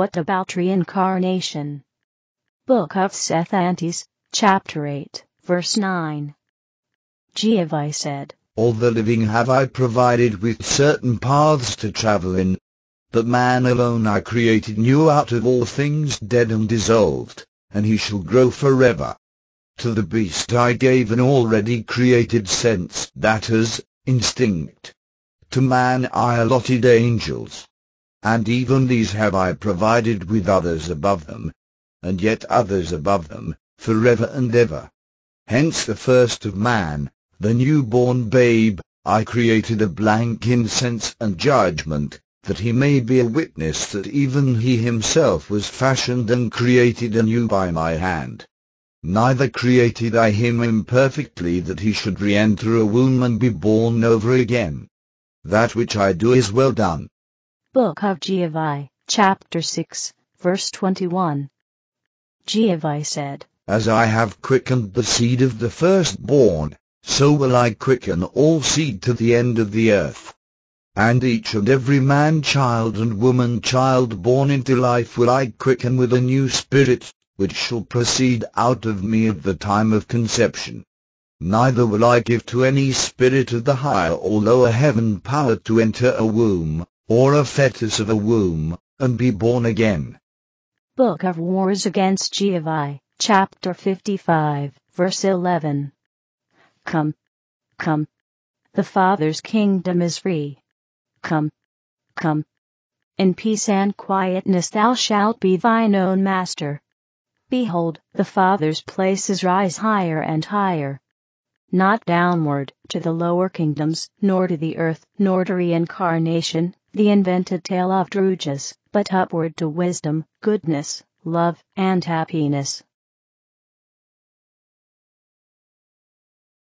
What about reincarnation? Book of Seth Antes, chapter 8, verse 9. Jehovah said, All the living have I provided with certain paths to travel in. But man alone I created new out of all things dead and dissolved, and he shall grow forever. To the beast I gave an already created sense, that is, instinct. To man I allotted angels, and even these have I provided with others above them, and yet others above them, forever and ever. Hence the first of man, the newborn babe, I created a blank in sense and judgment, that he may be a witness that even he himself was fashioned and created anew by my hand. Neither created I him imperfectly that he should re-enter a womb and be born over again. That which I do is well done. Book of Jehovah, chapter 6, verse 21. Jehovah said, As I have quickened the seed of the firstborn, so will I quicken all seed to the end of the earth. And each and every man child and woman child born into life will I quicken with a new spirit, which shall proceed out of me at the time of conception. Neither will I give to any spirit of the higher or lower heaven power to enter a womb, or a fetus of a womb, and be born again. Book of Wars Against Giavi, Chapter 55, Verse 11. Come, come, the Father's kingdom is free. Come, come, in peace and quietness thou shalt be thine own master. Behold, the Father's places rise higher and higher. Not downward, to the lower kingdoms, nor to the earth, nor to reincarnation, the invented tale of Drujas, but upward to wisdom, goodness, love, and happiness.